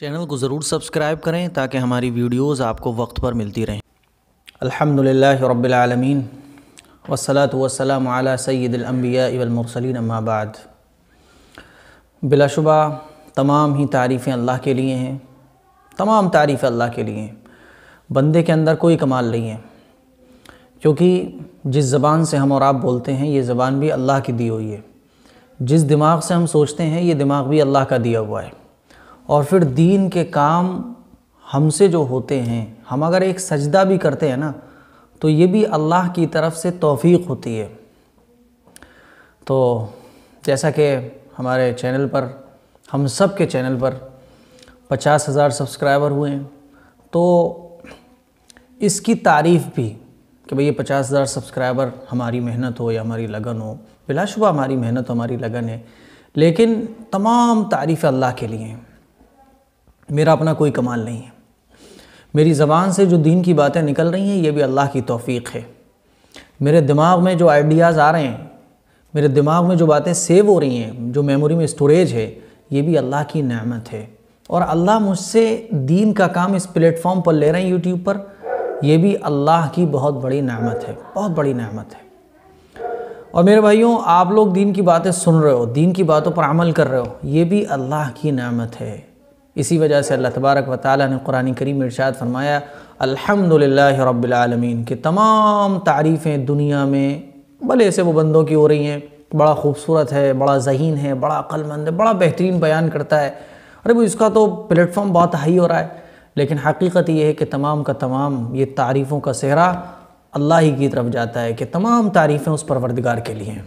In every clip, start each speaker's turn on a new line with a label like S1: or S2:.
S1: channel को ज़रूर subscribe करें ताकि हमारी वीडियोस आपको वक्त पर मिलती रहें अल्हम्दुलिल्लाह रब्बिलआलमीन वसलात वसलाम आला सैदुलम्बिया इवलमरसलिन अम्माबाद बिलाशुबा तमाम ही तारीफ़ें अल्लाह के लिए हैं तमाम तारीफ़ें अल्लाह के लिए हैं बंदे के अंदर कोई कमाल नहीं है क्योंकि जिस ज़बान से हम और आप बोलते हैं ये ज़बान भी अल्लाह की दी हुई है जिस दिमाग से हम सोचते हैं ये दिमाग भी अल्लाह का दिया हुआ है और फिर दीन के काम हमसे जो होते हैं हम अगर एक सजदा भी करते हैं ना तो ये भी अल्लाह की तरफ से तौफीक होती है तो जैसा कि हमारे चैनल पर हम सब के चैनल पर पचास हज़ार सब्सक्राइबर हुए हैं तो इसकी तारीफ़ भी कि भाई ये पचास हज़ार सब्सक्राइबर हमारी मेहनत हो या हमारी लगन हो बिलाशुबा हमारी मेहनत हमारी लगन है लेकिन तमाम तारीफ़ अल्लाह के लिए हैं मेरा अपना कोई कमाल नहीं है मेरी ज़बान से जो दीन की बातें निकल रही हैं ये भी अल्लाह की तौफीक है मेरे दिमाग में जो आइडियाज़ आ रहे हैं मेरे दिमाग में जो बातें सेव हो रही हैं जो मेमोरी में स्टोरेज है ये भी अल्लाह की नेमत है और अल्लाह मुझसे दीन का काम इस प्लेटफॉर्म पर ले रहे हैं यूट्यूब पर यह भी अल्लाह की बहुत बड़ी नेमत है बहुत बड़ी नेमत है और मेरे भाइयों आप लोग दीन की बातें सुन रहे हो दीन की बातों पर अमल कर रहे हो ये भी अल्लाह की नेमत है इसी वजह से अल्लाह तबारक व ताली ने कुरानी करीम इरशाद फरमाया अल्हम्दुलिल्लाह रब्बिलआलमीन के तमाम तारीफ़ें दुनिया में भले ऐसे वो बंदों की हो रही हैं बड़ा खूबसूरत है बड़ा जहीन है बड़ा अक्लमंद है बड़ा बेहतरीन बयान करता है अरे वो इसका तो प्लेटफॉर्म बहुत हाई हो रहा है लेकिन हकीकत ये है कि तमाम का तमाम ये तारीफ़ों का सेहरा अल्लाह ही की तरफ जाता है कि तमाम तारीफ़ें उस परवरदगार के लिए हैं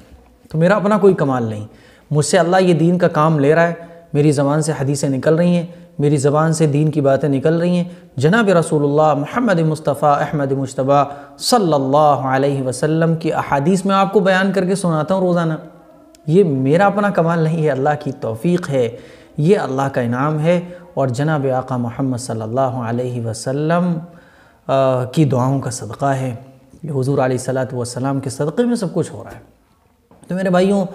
S1: तो मेरा अपना कोई कमाल नहीं मुझसे अल्लाह ये दीन का काम ले रहा है मेरी ज़बान से हदीसें निकल रही हैं मेरी ज़बान से दीन की बातें निकल रही हैं जनाब रसूल महमद मुस्तफ़ा अहमद मुशतबा अलैहि वसल्लम की अहादीस में आपको बयान करके सुनाता हूँ रोज़ाना ये मेरा अपना कमाल नहीं है अल्लाह की तोफ़ी है ये अल्लाह का इनाम है और जनाब आका मोहम्मद सल्ला वसम की दुआओं का सदका है हजूर सलात वसलाम के सदक़े में सब कुछ हो रहा है तो मेरे भाइयों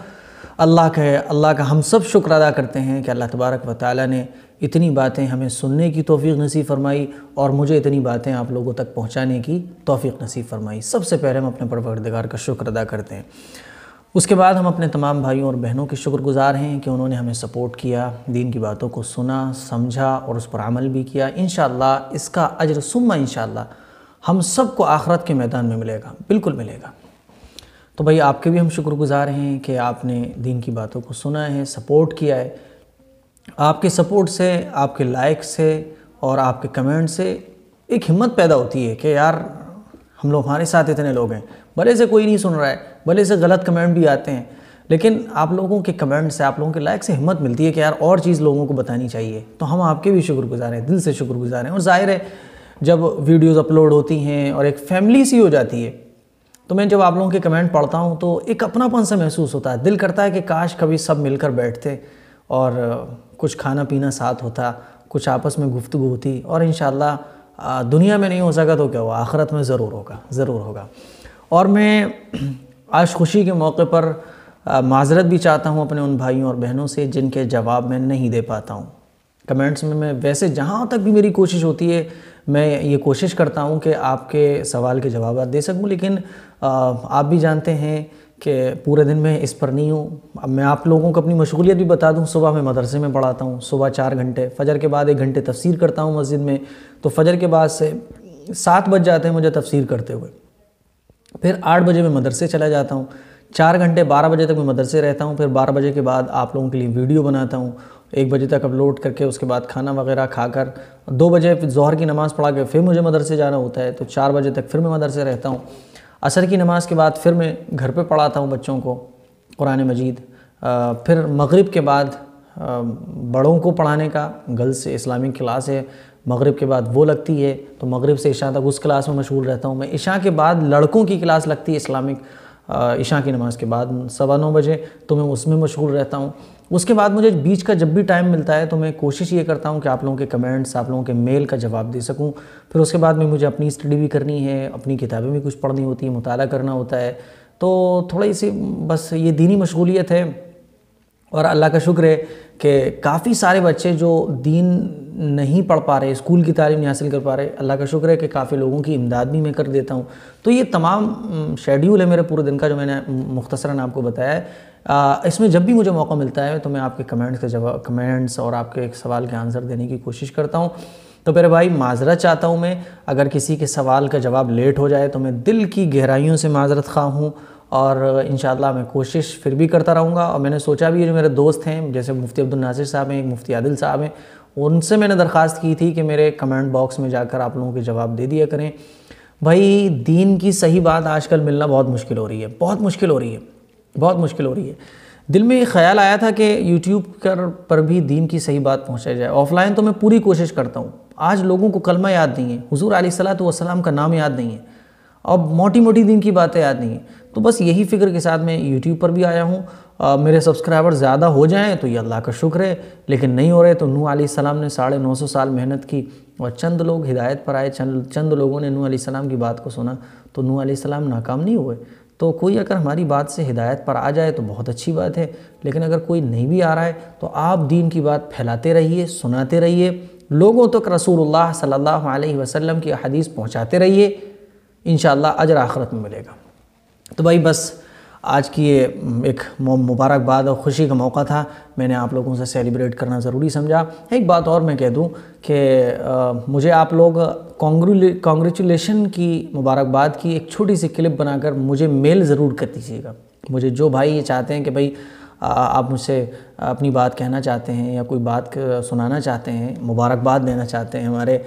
S1: अल्लाह का है अल्लाह का हम सब शुक्र अदा करते हैं कि अल्लाह तबारक व ताली ने इतनी बातें हमें सुनने की तोफ़ी नसीब फरमाई और मुझे इतनी बातें आप लोगों तक पहुँचाने की तोफ़ी नसीब फरमाई सबसे पहले हम अपने परवरदगार का शुक्र अदा करते हैं उसके बाद हम अपने तमाम भाइयों और बहनों के शुक्रगुजार हैं कि उन्होंने हमें सपोर्ट किया दीन की बातों को सुना समझा और उस पर अमल भी किया इन इसका अजर सुम्मा इन हम सबको आखरत के मैदान में मिलेगा बिल्कुल मिलेगा तो भाई आपके भी हम शुक्रगुजार हैं कि आपने दीन की बातों को सुना है सपोर्ट किया है आपके सपोर्ट से आपके लाइक से और आपके कमेंट से एक हिम्मत पैदा होती है कि यार हम लोग हमारे साथ इतने लोग हैं भले से कोई नहीं सुन रहा है भले से गलत कमेंट भी आते हैं लेकिन आप लोगों के कमेंट से आप लोगों के लाइक से हिम्मत मिलती है कि यार और चीज़ लोगों को बतानी चाहिए तो हम आपके भी शुक्रगुजार हैं दिल से शुक्रगुजार हैं और जाहिर है जब वीडियोज़ अपलोड होती हैं और एक फैमिली सी हो जाती है तो मैं जब आप लोगों के कमेंट पढ़ता हूँ तो एक अपनापन सा महसूस होता है दिल करता है कि काश कभी सब मिलकर बैठते और कुछ खाना पीना साथ होता कुछ आपस में गुफ्तु होती और इन दुनिया में नहीं हो सका तो क्या हुआ आखरत में ज़रूर होगा ज़रूर होगा और मैं आज खुशी के मौके पर माजरत भी चाहता हूँ अपने उन भाइयों और बहनों से जिनके जवाब मैं नहीं दे पाता हूँ कमेंट्स में मैं वैसे जहाँ तक भी मेरी कोशिश होती है मैं ये कोशिश करता हूँ कि आपके सवाल के जवाब दे सकूँ लेकिन आप भी जानते हैं कि पूरे दिन मैं इस पर नहीं हूँ अब मैं आप लोगों को अपनी मशगूलियत भी बता दूँ सुबह मैं मदरसे में पढ़ाता हूँ सुबह चार घंटे फ़जर के बाद एक घंटे तफसीर करता हूँ मस्जिद में तो फ़जर के बाद से सात बज जाते हैं मुझे तफसीर करते हुए फिर आठ बजे मैं मदरसे चला जाता हूँ चार घंटे बारह बजे तक मैं मदरसे रहता हूँ फिर बारह बजे के बाद आप लोगों के लिए वीडियो बनाता हूँ एक बजे तक अपलोड करके उसके बाद खाना वगैरह खाकर दो बजे जहर की नमाज़ पढ़ा के फिर मुझे मदरसे जाना होता है तो चार बजे तक फिर मैं मदरसे रहता हूँ असर की नमाज़ के बाद फिर मैं घर पर पढ़ाता हूँ बच्चों को कुरान मजीद फिर मगरिब के बाद बड़ों को पढ़ाने का गर्ल्स इस्लामिक क्लास है मगरिब के बाद वो लगती है तो मगरिब से इशा तक उस क्लास में मशहूर रहता हूँ मैं इशा के बाद लड़कों की क्लास लगती है इस्लामिक ईशा की नमाज़ के बाद सवा नौ बजे तो मैं उसमें मशहूर रहता हूँ उसके बाद मुझे बीच का जब भी टाइम मिलता है तो मैं कोशिश ये करता हूँ कि आप लोगों के कमेंट्स आप लोगों के मेल का जवाब दे सकूँ फिर उसके बाद में मुझे अपनी स्टडी भी करनी है अपनी किताबें भी कुछ पढ़नी होती हैं मुताला करना होता है तो थोड़ी सी बस ये दीनी मशगूलियत है और अल्लाह का शुक्र है कि काफ़ी सारे बच्चे जो दीन नहीं पढ़ पा रहे स्कूल की तालीम नहीं हासिल कर पा रहे अल्लाह का शुक्र है कि काफ़ी लोगों की इमदाद भी मैं कर देता हूँ तो ये तमाम शेड्यूल है मेरे पूरे दिन का जो मैंने मुख्तसरा आपको बताया है इसमें जब भी मुझे मौका मिलता है तो मैं आपके कमेंट्स के जवाब कमेंट्स और आपके एक सवाल के आंसर देने की कोशिश करता हूँ तो मेरे भाई माजरत चाहता हूँ मैं अगर किसी के सवाल का जवाब लेट हो जाए तो मैं दिल की गहराइयों से माजरत खा हूँ और इन मैं कोशिश फिर भी करता रहूँगा और मैंने सोचा भी जो मेरे दोस्त हैं जैसे मुफ्ती अब्दुल नासिर साहब हैं मुफ्ती आदिल साहब हैं उनसे मैंने दरख्वास्त की थी कि मेरे कमेंट बॉक्स में जाकर आप लोगों के जवाब दे दिया करें भाई दीन की सही बात आजकल मिलना बहुत मुश्किल हो रही है बहुत मुश्किल हो रही है बहुत मुश्किल हो रही है दिल में ये ख्याल आया था कि यूट्यूब कर पर भी दीन की सही बात पहुँचाई जाए ऑफलाइन तो मैं पूरी कोशिश करता हूँ आज लोगों को कलमा याद नहीं है हजूर सलात वसलाम का नाम याद नहीं है अब मोटी मोटी दिन की बातें याद नहीं है तो बस यही फिक्र के साथ मैं यूट्यूब पर भी आया हूँ मेरे सब्सक्राइबर ज़्यादा हो जाएँ तो ये अल्लाह का शुक्र है लेकिन नहीं हो रहे तो नू सलाम ने साढ़े नौ सौ साल मेहनत की और चंद लोग हिदायत पर आए चंद चंद लोगों ने नू सलाम की बात को सुना तो नू सलाम नाकाम नहीं हुए तो कोई अगर हमारी बात से हिदायत पर आ जाए तो बहुत अच्छी बात है लेकिन अगर कोई नहीं भी आ रहा है तो आप दीन की बात फैलाते रहिए सुनाते रहिए लोगों तक रसूलुल्लाह सल्लल्लाहु अलैहि वसल्लम की हदीस पहुंचाते रहिए इन अजर आखरत में मिलेगा तो भाई बस आज की ये एक मुबारकबाद और ख़ुशी का मौका था मैंने आप लोगों से सेलिब्रेट करना ज़रूरी समझा एक बात और मैं कह दूं कि मुझे आप लोग कॉन्ग्रेचुलेशन की मुबारकबाद की एक छोटी सी क्लिप बनाकर मुझे मेल ज़रूर कर दीजिएगा मुझे जो भाई ये चाहते हैं कि भाई आप मुझसे अपनी बात कहना चाहते हैं या कोई बात सुनाना चाहते हैं मुबारकबाद देना चाहते हैं हमारे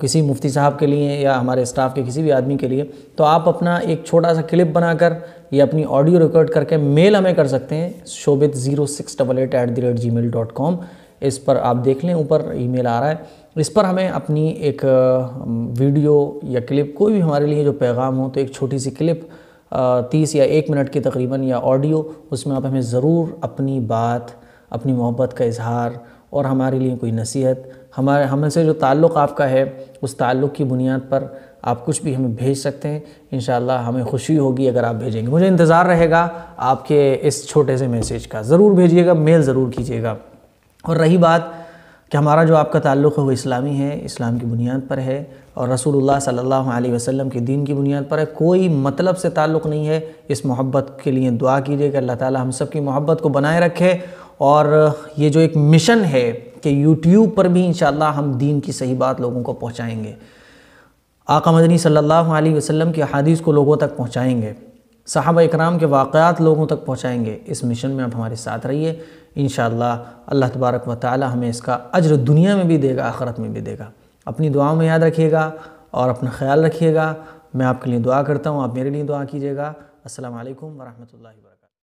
S1: किसी मुफ्ती साहब के लिए या हमारे स्टाफ के किसी भी आदमी के लिए तो आप अपना एक छोटा सा क्लिप बनाकर या अपनी ऑडियो रिकॉर्ड करके मेल हमें कर सकते हैं Shobhit zero six double eight at the rate G mail dot com इस पर आप देख लें ऊपर ईमेल आ रहा है इस पर हमें अपनी एक वीडियो या क्लिप कोई भी हमारे लिए जो पैगाम हो तो एक छोटी सी क्लिप तीस या एक मिनट की तकरीबन या ऑडियो उसमें आप हमें ज़रूर अपनी बात अपनी मोहब्बत का इजहार और हमारे लिए कोई नसीहत हमारे हमसे जो ताल्लुक़ आपका है उस ताल्लुक़ की बुनियाद पर आप कुछ भी हमें भेज सकते हैं इन हमें खुशी होगी अगर आप भेजेंगे मुझे इंतज़ार रहेगा आपके इस छोटे से मैसेज का ज़रूर भेजिएगा मेल ज़रूर कीजिएगा और रही बात कि हमारा जो आपका ताल्लुक़ है वो इस्लामी है इस्लाम की बुनियाद पर है और रसूलुल्लाह सल्लल्लाहु अलैहि वसल्लम के दीन की बुनियाद पर है कोई मतलब से ताल्लुक़ नहीं है इस मोहब्बत के लिए दुआ कीजिए कि अल्लाह ताला हम सब की मोहब्बत को बनाए रखे और ये जो एक मिशन है कि यूट्यूब पर भी इन हम दीन की सही बात लोगों को पहुँचाएँगे आका मदनी सल्लल्लाहु अलैहि वसल्लम की हदीस को लोगों तक पहुँचाएँगे साहब इकराम के वाक़ात लोगों तक पहुँचाएँगे इस मिशन में आप हमारे साथ रहिए इन अल्लाह तबारक व ताली हमें इसका अजर दुनिया में भी देगा आखरत में भी देगा अपनी दुआओं में याद रखिएगा और अपना ख्याल रखिएगा मैं आपके लिए दुआ करता हूँ आप मेरे लिए दुआ कीजिएगा असल वरहमल वर्क